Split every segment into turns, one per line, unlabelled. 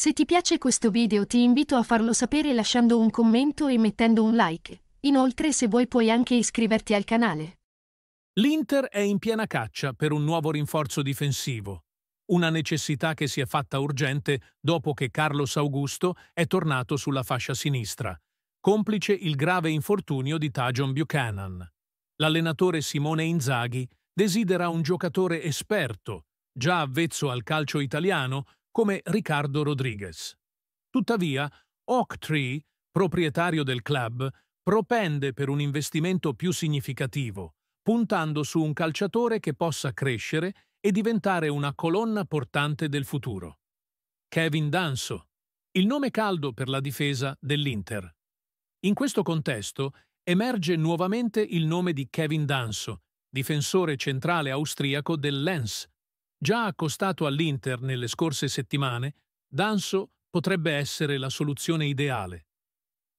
Se ti piace questo video ti invito a farlo sapere lasciando un commento e mettendo un like. Inoltre se vuoi puoi anche iscriverti al canale. L'Inter è in piena caccia per un nuovo rinforzo difensivo. Una necessità che si è fatta urgente dopo che Carlos Augusto è tornato sulla fascia sinistra, complice il grave infortunio di Tajon Buchanan. L'allenatore Simone Inzaghi desidera un giocatore esperto, già avvezzo al calcio italiano, come Riccardo Rodriguez. Tuttavia, Oaktree, proprietario del club, propende per un investimento più significativo, puntando su un calciatore che possa crescere e diventare una colonna portante del futuro. Kevin Danso, il nome caldo per la difesa dell'Inter. In questo contesto emerge nuovamente il nome di Kevin Danso, difensore centrale austriaco del Lens, Già accostato all'Inter nelle scorse settimane, Danso potrebbe essere la soluzione ideale.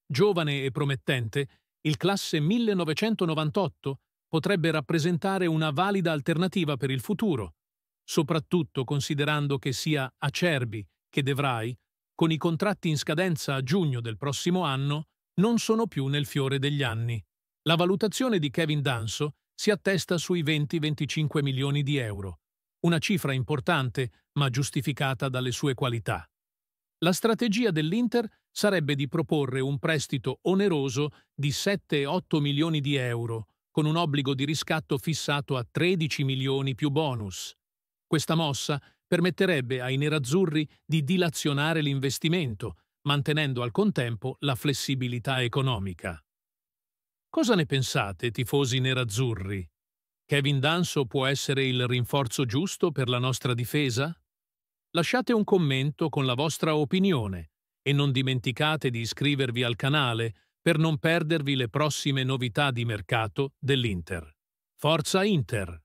Giovane e promettente, il classe 1998 potrebbe rappresentare una valida alternativa per il futuro, soprattutto considerando che sia Acerbi che Devrai, con i contratti in scadenza a giugno del prossimo anno, non sono più nel fiore degli anni. La valutazione di Kevin Danso si attesta sui 20-25 milioni di euro, una cifra importante ma giustificata dalle sue qualità. La strategia dell'Inter sarebbe di proporre un prestito oneroso di 7-8 milioni di euro, con un obbligo di riscatto fissato a 13 milioni più bonus. Questa mossa permetterebbe ai nerazzurri di dilazionare l'investimento, mantenendo al contempo la flessibilità economica. Cosa ne pensate, tifosi nerazzurri? Kevin Danso può essere il rinforzo giusto per la nostra difesa? Lasciate un commento con la vostra opinione e non dimenticate di iscrivervi al canale per non perdervi le prossime novità di mercato dell'Inter. Forza Inter!